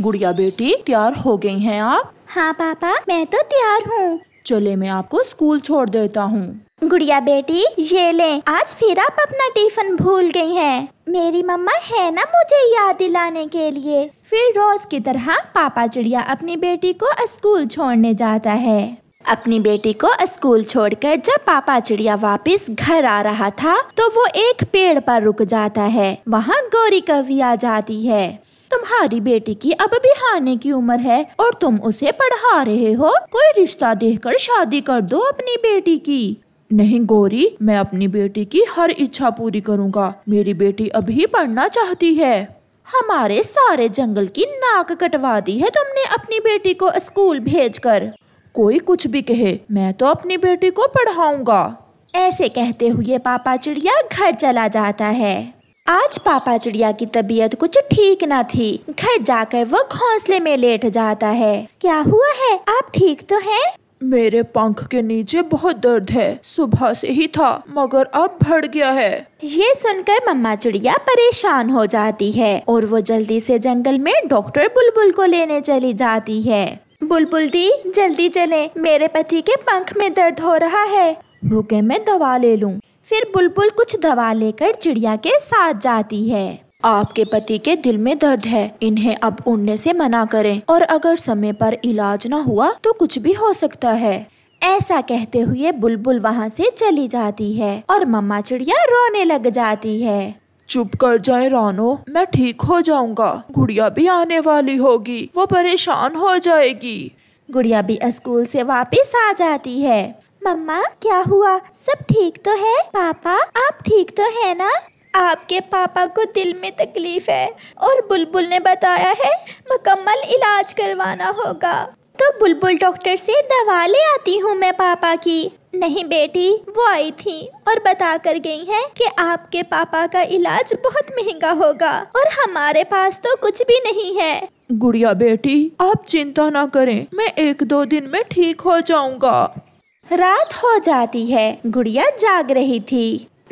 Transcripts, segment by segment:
गुड़िया बेटी तैयार हो गई हैं आप हाँ पापा मैं तो तैयार हूँ चले मैं आपको स्कूल छोड़ देता हूँ गुड़िया बेटी ये ले आज फिर आप अपना टिफिन भूल गई हैं मेरी मम्मा है ना मुझे याद दिलाने के लिए फिर रोज की तरह पापा चिड़िया अपनी बेटी को स्कूल छोड़ने जाता है अपनी बेटी को स्कूल छोड़कर जब पापा चिड़िया वापस घर आ रहा था तो वो एक पेड़ पर रुक जाता है वहाँ गौरी कवि आ जाती है तुम्हारी बेटी की अब भी हाने की उम्र है और तुम उसे पढ़ा रहे हो कोई रिश्ता कर शादी कर दो अपनी बेटी की नहीं गौरी मैं अपनी बेटी की हर इच्छा पूरी करूँगा मेरी बेटी अभी पढ़ना चाहती है हमारे सारे जंगल की नाक कटवा दी है तुमने अपनी बेटी को स्कूल भेजकर कोई कुछ भी कहे मैं तो अपनी बेटी को पढ़ाऊंगा ऐसे कहते हुए पापा चिड़िया घर चला जाता है आज पापा चिड़िया की तबीयत कुछ ठीक ना थी घर जाकर वो घोंसले में लेट जाता है क्या हुआ है आप ठीक तो हैं? मेरे पंख के नीचे बहुत दर्द है सुबह से ही था मगर अब बढ़ गया है ये सुनकर मम्मा चिड़िया परेशान हो जाती है और वो जल्दी से जंगल में डॉक्टर बुलबुल को लेने चली जाती है बुलबुल दी जल्दी चले मेरे पति के पंख में दर्द हो रहा है रुके मैं दवा ले लूँ फिर बुलबुल कुछ दवा लेकर चिड़िया के साथ जाती है आपके पति के दिल में दर्द है इन्हें अब उड़ने से मना करें और अगर समय पर इलाज ना हुआ तो कुछ भी हो सकता है ऐसा कहते हुए बुलबुल वहाँ से चली जाती है और मम्मा चिड़िया रोने लग जाती है चुप कर जाए रानो मैं ठीक हो जाऊंगा गुड़िया भी आने वाली होगी वो परेशान हो जाएगी गुड़िया भी स्कूल से वापस आ जाती है मम्मा क्या हुआ सब ठीक तो है पापा आप ठीक तो है ना आपके पापा को दिल में तकलीफ है और बुलबुल ने बताया है मुकम्मल इलाज करवाना होगा तो बुलबुल डॉक्टर से दवा ले आती हूँ मैं पापा की नहीं बेटी वो आई थी और बता कर गई हैं कि आपके पापा का इलाज बहुत महंगा होगा और हमारे पास तो कुछ भी नहीं है गुड़िया बेटी आप चिंता ना करें मैं एक दो दिन में ठीक हो जाऊंगा रात हो जाती है गुड़िया जाग रही थी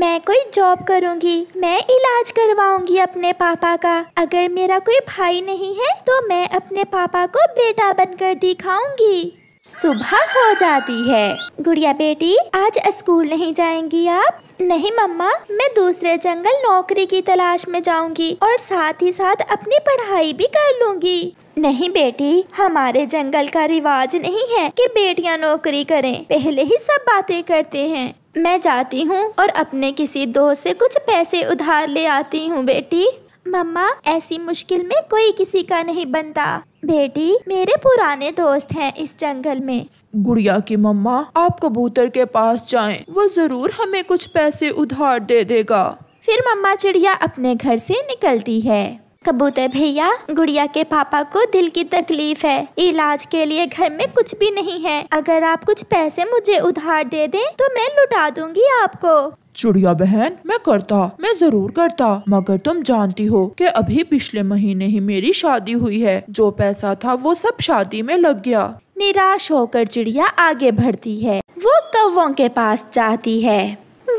मैं कोई जॉब करूंगी मैं इलाज करवाऊंगी अपने पापा का अगर मेरा कोई भाई नहीं है तो मैं अपने पापा को बेटा बनकर दिखाऊंगी सुबह हो जाती है गुड़िया बेटी आज स्कूल नहीं जाएंगी आप नहीं मम्मा मैं दूसरे जंगल नौकरी की तलाश में जाऊंगी और साथ ही साथ अपनी पढ़ाई भी कर लूंगी नहीं बेटी हमारे जंगल का रिवाज नहीं है कि बेटियां नौकरी करें पहले ही सब बातें करते हैं मैं जाती हूँ और अपने किसी दोस्त से कुछ पैसे उधार ले आती हूँ बेटी मम्मा ऐसी मुश्किल में कोई किसी का नहीं बनता बेटी मेरे पुराने दोस्त हैं इस जंगल में गुड़िया की मम्मा आप कबूतर के पास जाएं, वो जरूर हमें कुछ पैसे उधार दे देगा फिर मम्मा चिड़िया अपने घर से निकलती है कबूतर भैया गुड़िया के पापा को दिल की तकलीफ है इलाज के लिए घर में कुछ भी नहीं है अगर आप कुछ पैसे मुझे उधार दे दें तो मैं लुटा दूंगी आपको चिड़िया बहन मैं करता मैं जरूर करता मगर तुम जानती हो कि अभी पिछले महीने ही मेरी शादी हुई है जो पैसा था वो सब शादी में लग गया निराश होकर चिड़िया आगे बढ़ती है वो कौ के पास जाती है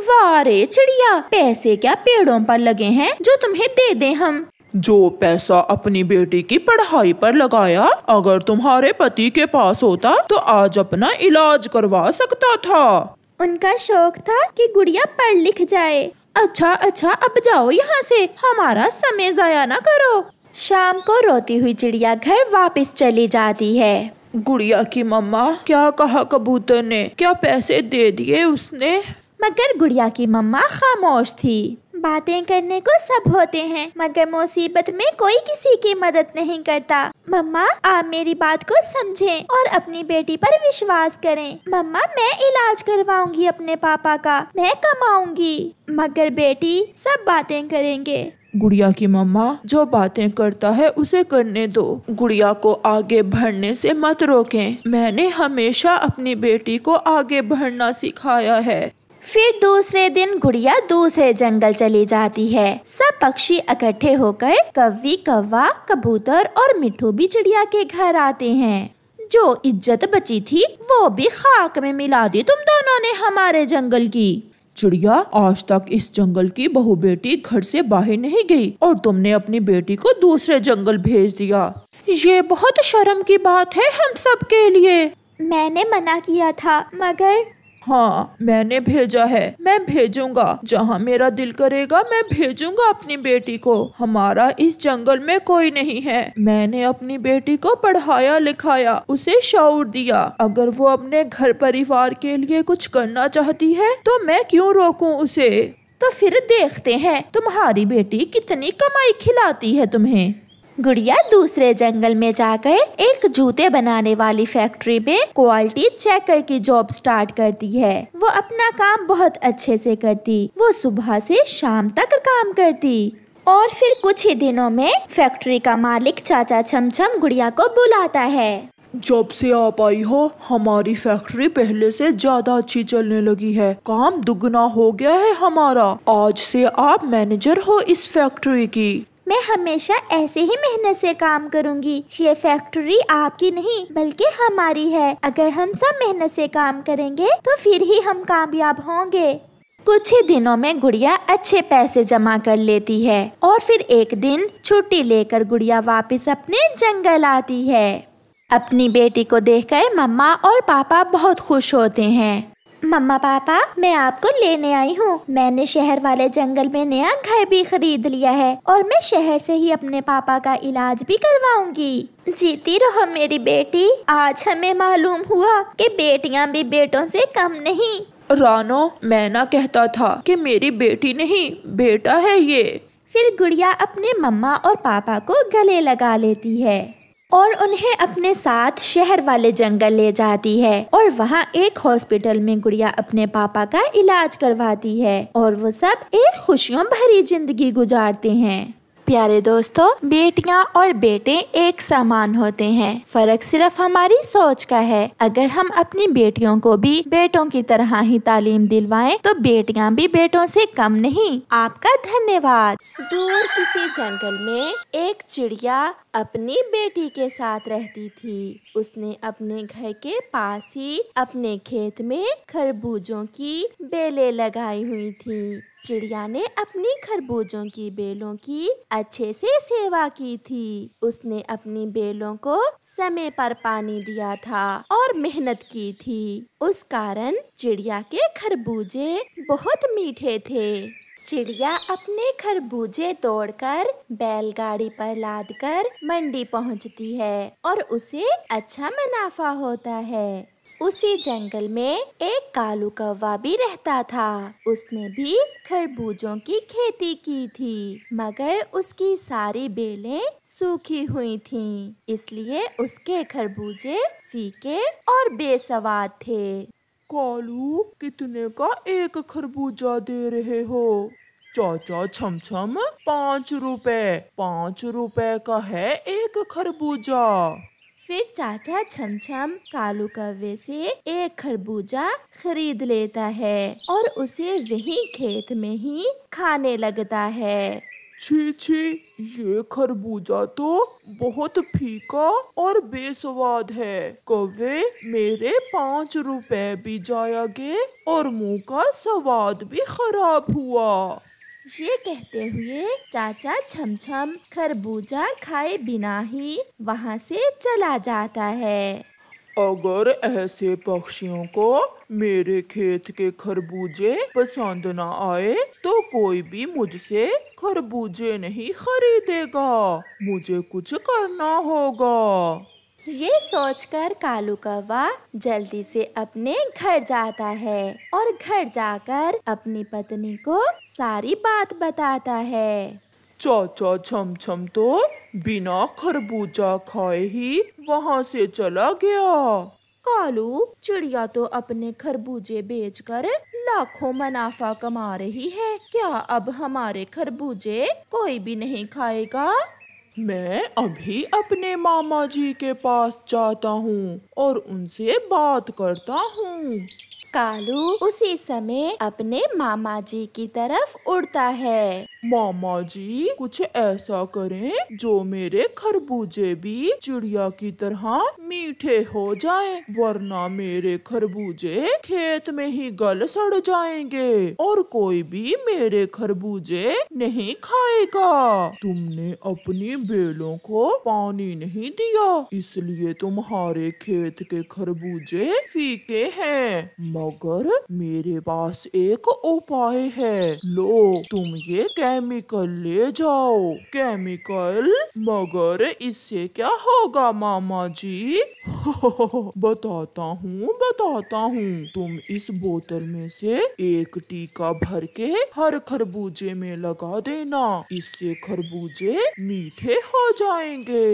वारे चिड़िया पैसे क्या पेड़ों पर लगे हैं जो तुम्हें दे दें हम जो पैसा अपनी बेटी की पढ़ाई पर लगाया अगर तुम्हारे पति के पास होता तो आज अपना इलाज करवा सकता था उनका शौक था कि गुड़िया पढ़ लिख जाए अच्छा अच्छा अब जाओ यहाँ से हमारा समय जाया ना करो शाम को रोती हुई चिड़िया घर वापस चली जाती है गुड़िया की मम्मा क्या कहा कबूतर ने क्या पैसे दे दिए उसने मगर गुड़िया की मम्मा खामोश थी बातें करने को सब होते हैं मगर मुसीबत में कोई किसी की मदद नहीं करता मम्मा आप मेरी बात को समझें और अपनी बेटी पर विश्वास करें मम्मा मैं इलाज करवाऊंगी अपने पापा का मैं कमाऊंगी मगर बेटी सब बातें करेंगे गुड़िया की मम्मा जो बातें करता है उसे करने दो गुड़िया को आगे बढ़ने से मत रोकें मैंने हमेशा अपनी बेटी को आगे बढ़ना सिखाया है फिर दूसरे दिन गुड़िया दूसरे जंगल चली जाती है सब पक्षी इकट्ठे होकर कवी कौवा कबूतर और मिठू भी चिड़िया के घर आते हैं जो इज्जत बची थी वो भी खाक में मिला दी तुम दोनों ने हमारे जंगल की चिड़िया आज तक इस जंगल की बहू बेटी घर से बाहर नहीं गई और तुमने अपनी बेटी को दूसरे जंगल भेज दिया ये बहुत शर्म की बात है हम सब के लिए मैंने मना किया था मगर हाँ मैंने भेजा है मैं भेजूंगा जहाँ मेरा दिल करेगा मैं भेजूंगा अपनी बेटी को हमारा इस जंगल में कोई नहीं है मैंने अपनी बेटी को पढ़ाया लिखाया उसे शौर दिया अगर वो अपने घर परिवार के लिए कुछ करना चाहती है तो मैं क्यों रोकूं उसे तो फिर देखते हैं तुम्हारी बेटी कितनी कमाई खिलाती है तुम्हें गुड़िया दूसरे जंगल में जाकर एक जूते बनाने वाली फैक्ट्री में क्वालिटी चेकर की जॉब स्टार्ट करती है वो अपना काम बहुत अच्छे से करती वो सुबह से शाम तक काम करती और फिर कुछ ही दिनों में फैक्ट्री का मालिक चाचा छमछम गुड़िया को बुलाता है जब से आप आई हो हमारी फैक्ट्री पहले से ज्यादा अच्छी चलने लगी है काम दुगना हो गया है हमारा आज से आप मैनेजर हो इस फैक्ट्री की मैं हमेशा ऐसे ही मेहनत से काम करूंगी ये फैक्ट्री आपकी नहीं बल्कि हमारी है अगर हम सब मेहनत से काम करेंगे तो फिर ही हम कामयाब होंगे कुछ ही दिनों में गुड़िया अच्छे पैसे जमा कर लेती है और फिर एक दिन छुट्टी लेकर गुड़िया वापस अपने जंगल आती है अपनी बेटी को देखकर मम्मा और पापा बहुत खुश होते हैं मम्मा पापा मैं आपको लेने आई हूँ मैंने शहर वाले जंगल में नया घर भी खरीद लिया है और मैं शहर से ही अपने पापा का इलाज भी करवाऊंगी जीती रहो मेरी बेटी आज हमें मालूम हुआ कि बेटियाँ भी बेटों से कम नहीं रानो मैं ना कहता था कि मेरी बेटी नहीं बेटा है ये फिर गुड़िया अपने मम्मा और पापा को गले लगा लेती है और उन्हें अपने साथ शहर वाले जंगल ले जाती है और वहाँ एक हॉस्पिटल में गुड़िया अपने पापा का इलाज करवाती है और वो सब एक खुशियों भरी जिंदगी गुजारते हैं प्यारे दोस्तों बेटियाँ और बेटे एक समान होते हैं फर्क सिर्फ हमारी सोच का है अगर हम अपनी बेटियों को भी बेटों की तरह ही तालीम दिलवाएं तो बेटियाँ भी बेटों से कम नहीं आपका धन्यवाद दूर किसी जंगल में एक चिड़िया अपनी बेटी के साथ रहती थी उसने अपने घर के पास ही अपने खेत में खरबूजों की बेलें लगाई हुई थी चिड़िया ने अपनी खरबूजों की बेलों की अच्छे से सेवा की थी उसने अपनी बेलों को समय पर पानी दिया था और मेहनत की थी उस कारण चिड़िया के खरबूजे बहुत मीठे थे चिड़िया अपने खरबूजे तोड़कर बैलगाड़ी पर लादकर मंडी पहुंचती है और उसे अच्छा मुनाफा होता है उसी जंगल में एक कालू कौवा भी रहता था उसने भी खरबूजों की खेती की थी मगर उसकी सारी बेलें सूखी हुई थीं, इसलिए उसके खरबूजे फीके और बेसवाद थे कालू कितने का एक खरबूजा दे रहे हो चाचा छम छम पाँच रुपए पाँच रुपए का है एक खरबूजा फिर चाचा छम छम कालू कव्वे से एक खरबूजा खरीद लेता है और उसे वही खेत में ही खाने लगता है छी छी ये खरबूजा तो बहुत फीका और बेस्वाद है कवे मेरे पाँच रुपए भी जाया गए और मुंह का स्वाद भी खराब हुआ ये कहते हुए चाचा छमछम खरबूजा खाए बिना ही वहाँ से चला जाता है अगर ऐसे पक्षियों को मेरे खेत के खरबूजे पसंद ना आए तो कोई भी मुझसे खरबूजे नहीं खरीदेगा मुझे कुछ करना होगा ये सोचकर कालू कौवा जल्दी से अपने घर जाता है और घर जाकर अपनी पत्नी को सारी बात बताता है चाचा छम तो बिना खरबूजा खाए ही वहाँ से चला गया कालू चिड़िया तो अपने खरबूजे बेचकर लाखों मुनाफा कमा रही है क्या अब हमारे खरबूजे कोई भी नहीं खाएगा मैं अभी अपने मामा जी के पास जाता हूँ और उनसे बात करता हूँ कालू उसी समय अपने मामा जी की तरफ उड़ता है मामा जी कुछ ऐसा करें जो मेरे खरबूजे भी चिड़िया की तरह मीठे हो जाएं वरना मेरे खरबूजे खेत में ही गल सड़ जाएंगे और कोई भी मेरे खरबूजे नहीं खाएगा तुमने अपनी बेलों को पानी नहीं दिया इसलिए तुम्हारे खेत के खरबूजे फीके हैं मगर मेरे पास एक उपाय है लो तुम ये केमिकल ले जाओ केमिकल मगर इससे क्या होगा मामा जी बताता हूँ बताता हूँ तुम इस बोतल में से एक टीका भर के हर खरबूजे में लगा देना इससे खरबूजे मीठे हो जाएंगे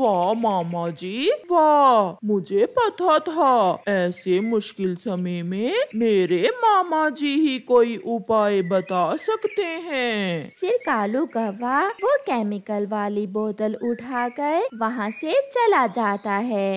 वाह मामा जी वाह मुझे पता था ऐसे मुश्किल समय में मेरे मामा जी ही कोई उपाय बता सकते हैं फिर कालू कौवा वो केमिकल वाली बोतल उठाकर वहाँ से चला जाता है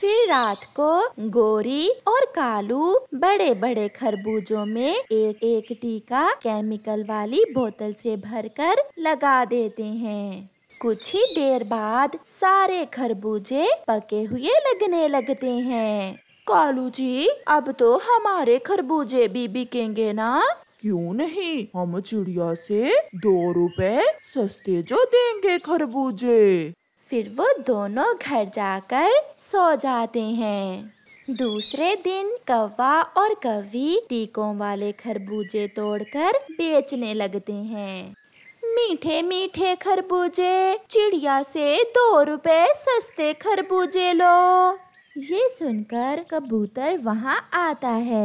फिर रात को गोरी और कालू बड़े बड़े खरबूजों में एक एक टीका केमिकल वाली बोतल से भरकर लगा देते हैं कुछ ही देर बाद सारे खरबूजे पके हुए लगने लगते हैं कालू जी अब तो हमारे खरबूजे भी बिकेंगे ना क्यों नहीं हम चिड़िया से दो रुपए सस्ते जो देंगे खरबूजे फिर वो दोनों घर जाकर सो जाते हैं दूसरे दिन कौवा और कवि टीकों वाले खरबूजे तोड़कर बेचने लगते हैं मीठे मीठे खरबूजे चिड़िया से दो रुपए सस्ते खरबूजे लो ये सुनकर कबूतर वहाँ आता है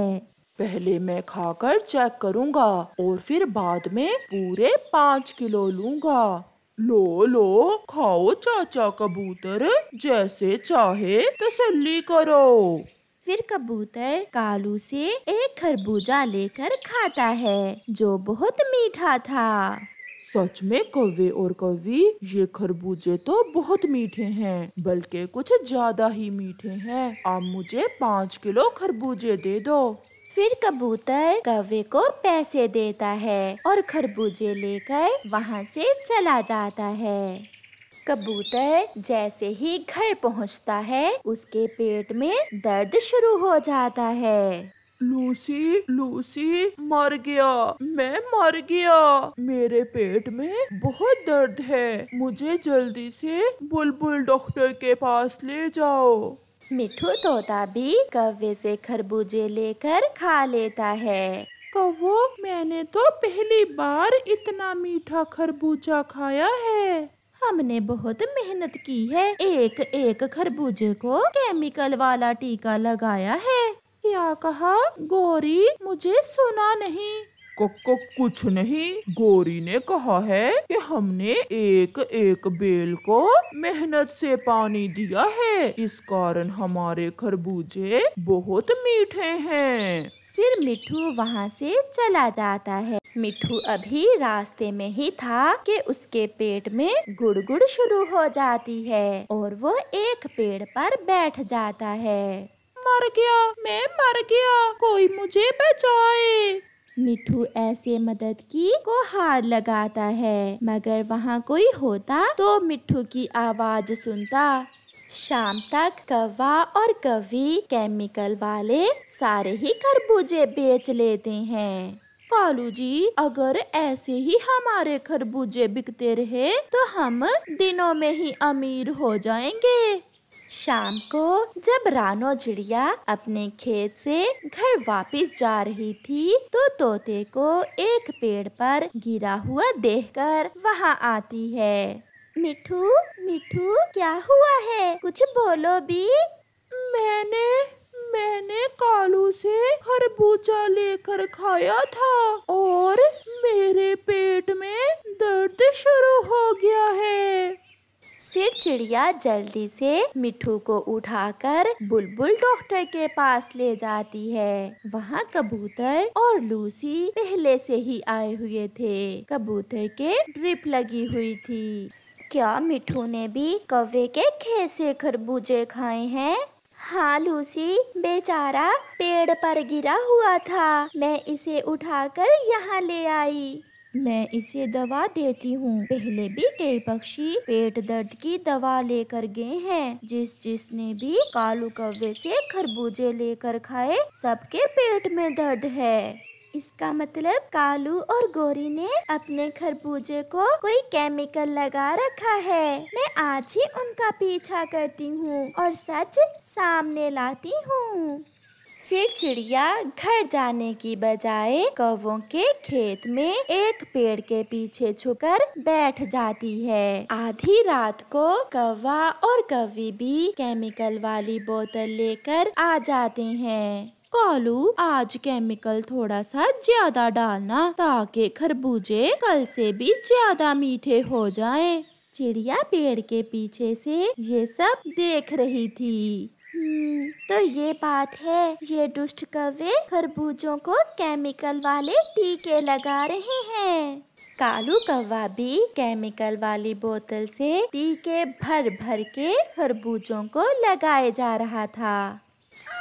पहले मैं खाकर चेक करूँगा और फिर बाद में पूरे पाँच किलो लूँगा लो लो खाओ चाचा कबूतर जैसे चाहे तसल्ली करो फिर कबूतर कालू से एक खरबूजा लेकर खाता है जो बहुत मीठा था सच में कौवे और कौवी ये खरबूजे तो बहुत मीठे हैं बल्कि कुछ ज्यादा ही मीठे हैं आप मुझे पाँच किलो खरबूजे दे दो फिर कबूतर कौवे को पैसे देता है और खरबूजे लेकर वहाँ से चला जाता है कबूतर जैसे ही घर पहुँचता है उसके पेट में दर्द शुरू हो जाता है लूसी लूसी मर गया मैं मर गया मेरे पेट में बहुत दर्द है मुझे जल्दी से बुलबुल डॉक्टर के पास ले जाओ मिठू तोता भी कव्वे से खरबूजे लेकर खा लेता है कव्वो मैंने तो पहली बार इतना मीठा खरबूजा खाया है हमने बहुत मेहनत की है एक एक खरबूजे को केमिकल वाला टीका लगाया है क्या कहा गौरी मुझे सुना नहीं कक्का कुछ नहीं गोरी ने कहा है कि हमने एक एक बेल को मेहनत से पानी दिया है इस कारण हमारे खरबूजे बहुत मीठे हैं फिर मिठू वहाँ से चला जाता है मिठू अभी रास्ते में ही था कि उसके पेट में गुड़गुड़ शुरू हो जाती है और वो एक पेड़ पर बैठ जाता है मर गया मैं मर गया कोई मुझे बचाए मिठू ऐसे मदद की को हार लगाता है मगर वहाँ कोई होता तो मिठू की आवाज सुनता शाम तक कवा और कवि केमिकल वाले सारे ही खरबूजे बेच लेते हैं कालू जी अगर ऐसे ही हमारे खरबूजे बिकते रहे तो हम दिनों में ही अमीर हो जाएंगे शाम को जब रानो चिड़िया अपने खेत से घर वापस जा रही थी तो तोते को एक पेड़ पर गिरा हुआ देखकर वहां आती है मिठू मिठू क्या हुआ है कुछ बोलो भी मैंने मैंने कालू से खरबूजा लेकर खाया था और मेरे पेट में दर्द शुरू हो गया है फिर चिड़िया जल्दी से मिठू को उठाकर बुलबुल डॉक्टर के पास ले जाती है वहाँ कबूतर और लूसी पहले से ही आए हुए थे कबूतर के ड्रिप लगी हुई थी क्या मिठू ने भी कवे के खेसे खरबूजे खाए हैं हाँ लूसी बेचारा पेड़ पर गिरा हुआ था मैं इसे उठाकर यहाँ ले आई मैं इसे दवा देती हूँ पहले भी कई पक्षी पेट दर्द की दवा लेकर गए हैं जिस जिसने भी कालू कव्वे से खरबूजे लेकर खाए सबके पेट में दर्द है इसका मतलब कालू और गोरी ने अपने खरबूजे को कोई केमिकल लगा रखा है मैं आज ही उनका पीछा करती हूँ और सच सामने लाती हूँ फिर चिड़िया घर जाने की बजाय कौवों के खेत में एक पेड़ के पीछे छुकर बैठ जाती है आधी रात को कौवा और कवी भी केमिकल वाली बोतल लेकर आ जाते हैं कॉलू आज केमिकल थोड़ा सा ज्यादा डालना ताकि खरबूजे कल से भी ज्यादा मीठे हो जाएं। चिड़िया पेड़ के पीछे से ये सब देख रही थी हम्म, तो ये बात है ये दुष्ट कवे खरबूजों को केमिकल वाले टीके लगा रहे हैं कालू कौवा भी केमिकल वाली बोतल से टीके भर भर के खरबूजों को लगाए जा रहा था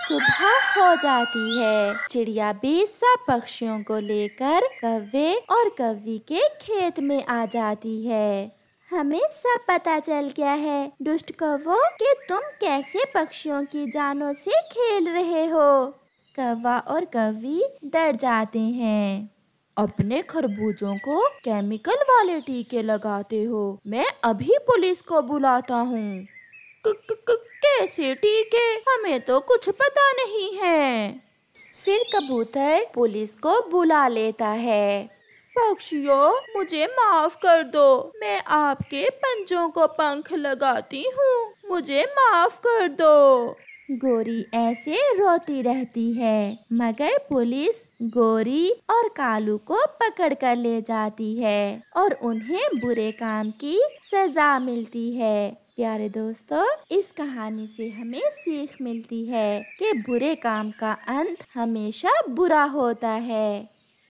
सुबह हो जाती है चिड़िया भी सब पक्षियों को लेकर कव्वे और कव्वी के खेत में आ जाती है हमें सब पता चल गया है दुष्ट कौवो कि तुम कैसे पक्षियों की जानों से खेल रहे हो कौवा और कवी डर जाते हैं अपने खरबूजों को केमिकल वाले टीके लगाते हो मैं अभी पुलिस को बुलाता हूँ कैसे टीके हमें तो कुछ पता नहीं है फिर कबूतर पुलिस को बुला लेता है पक्षियों मुझे माफ कर दो मैं आपके पंजों को पंख लगाती हूँ मुझे माफ कर दो गोरी ऐसे रोती रहती है मगर पुलिस गोरी और कालू को पकड़ कर ले जाती है और उन्हें बुरे काम की सजा मिलती है प्यारे दोस्तों इस कहानी से हमें सीख मिलती है कि बुरे काम का अंत हमेशा बुरा होता है